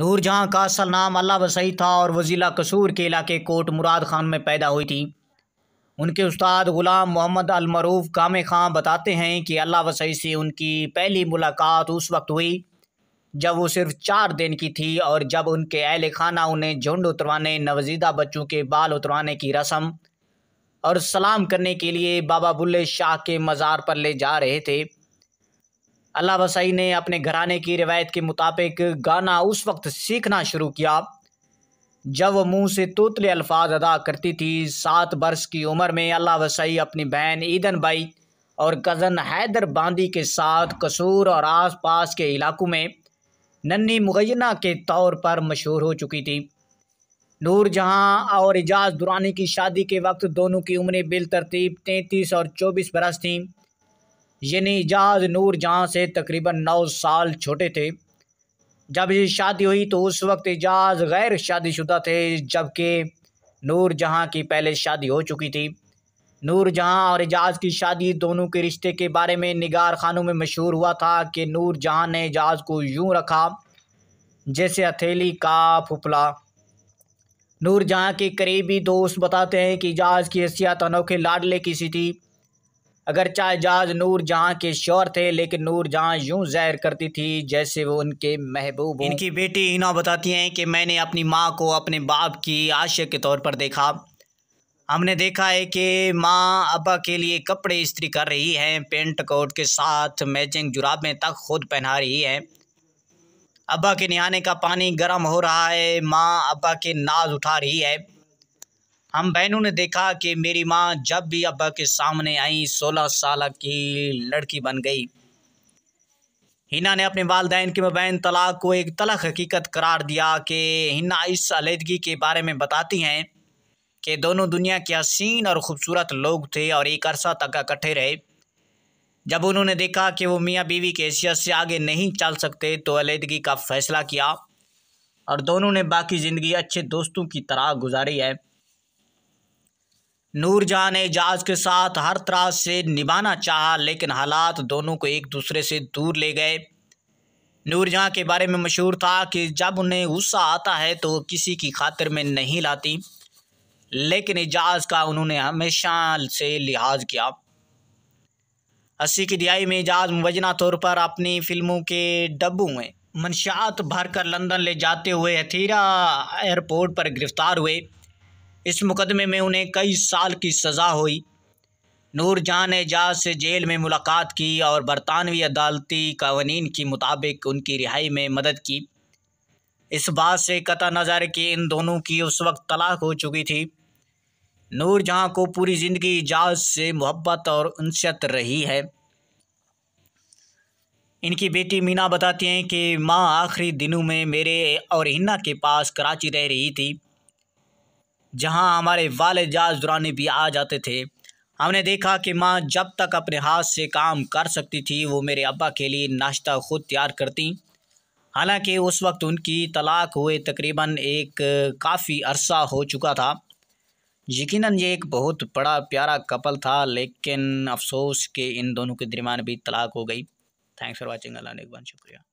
नूरजहाँ का असल नाम अल्लाह वसई था और वजीला ज़िला कसूर के इलाके कोट मुराद खान में पैदा हुई थी उनके उस्ताद ग़ुलाम मोहम्मद अलमरूफ कामे खां बताते हैं कि अल्लाह वसई से उनकी पहली मुलाकात उस वक्त हुई जब वो सिर्फ चार दिन की थी और जब उनके अहल खाना उन्हें झुंड उतरवाने नवजीदा बच्चों के बाल उतरवाने की रस्म और सलाम करने के लिए बाबा बुल्ले शाह के मज़ार पर ले जा रहे थे अल्लाह वसाई ने अपने घराने की रिवायत के मुताबिक गाना उस वक्त सीखना शुरू किया जब वह मुँह से तोतले अल्फाज अदा करती थी सात बरस की उम्र में अल्लाह वसाई अपनी बहन ईदन बाई और कज़न हैदर बांदी के साथ कसूर और आसपास के इलाकों में नन्नी मुगैना के तौर पर मशहूर हो चुकी थी नूर जहाँ और एजाज दुरानी की शादी के वक्त दोनों की उम्रें बिल तरतीब तैंतीस और चौबीस बरस थीं यानी एजाज नूर जहाँ से तकरीबन नौ साल छोटे थे जब ये शादी हुई तो उस वक्त एजाज गैर शादीशुदा थे जबकि नूर जहाँ की पहले शादी हो चुकी थी नूर जहाँ और एजाज की शादी दोनों के रिश्ते के बारे में निगार खानों में मशहूर हुआ था कि नूर जहाँ ने एजाज को यूं रखा जैसे हथेली का फुफला नूर जहाँ के करीबी दोस्त बताते हैं कि एजाज की हैसियत अनोखे लाडले की सी थी अगर चाहे जहाज़ नूर जहाँ के शोर थे लेकिन नूर जहाँ यूं जाहिर करती थी जैसे वो उनके महबूब इनकी बेटी इना बताती हैं कि मैंने अपनी माँ को अपने बाप की आशिक के तौर पर देखा हमने देखा है कि माँ अबा के लिए कपड़े इस्त्री कर रही हैं पेंट कोट के साथ मैचिंग जुराबें तक खुद पहना रही हैं अबा के नहाने का पानी गर्म हो रहा है माँ अबा के नाज उठा रही है हम बहनों ने देखा कि मेरी माँ जब भी अब्बा के सामने आई सोलह साल की लड़की बन गई हिना ने अपने वालदेन के मुबैन तलाक को एक तलक हकीकत करार दिया कि हिना इस अलीदगी के बारे में बताती हैं कि दोनों दुनिया के हसीन और ख़ूबसूरत लोग थे और एक अरसा तक इकट्ठे रहे जब उन्होंने देखा कि वो मियाँ बीवी की हैसियत से आगे नहीं चल सकते तो अलीदगी का फ़ैसला किया और दोनों ने बाकी ज़िंदगी अच्छे दोस्तों की तरह गुजारी है नूरजहाँ ने एजाज के साथ हर तरह से निभाना चाहा लेकिन हालात दोनों को एक दूसरे से दूर ले गए नूरजहाँ के बारे में मशहूर था कि जब उन्हें गुस्सा आता है तो किसी की खातिर में नहीं लाती लेकिन एजाज का उन्होंने हमेशा से लिहाज किया अस्सी की दिहाई में एजाज मुबजना तौर पर अपनी फिल्मों के डब्बू में मनशात भरकर लंदन ले जाते हुए हथीरा एयरपोर्ट पर गिरफ्तार हुए इस मुकदमे में उन्हें कई साल की सज़ा हुई ने एजाज से जेल में मुलाकात की और बरतानवी अदालती कवानीन के मुताबिक उनकी रिहाई में मदद की इस बात से कता नज़र कि इन दोनों की उस वक्त तलाक हो चुकी थी नूरजहाँ को पूरी ज़िंदगी जहाज से मोहब्बत और अनसियत रही है इनकी बेटी मीना बताती हैं कि माँ आखिरी दिनों में मेरे और हिन्ना के पास कराची रह रही थी जहाँ हमारे जहाज़ दुरानी भी आ जाते थे हमने देखा कि माँ जब तक अपने हाथ से काम कर सकती थी वो मेरे अब्बा के लिए नाश्ता खुद तैयार करती हालांकि उस वक्त उनकी तलाक हुए तकरीबन एक काफ़ी अरसा हो चुका था यकीनन ये एक बहुत बड़ा प्यारा कपल था लेकिन अफसोस के इन दोनों के दरमियान भी तलाक हो गई थैंक्स फॉर वॉचिंग अल्लाह ने एक बार शुक्रिया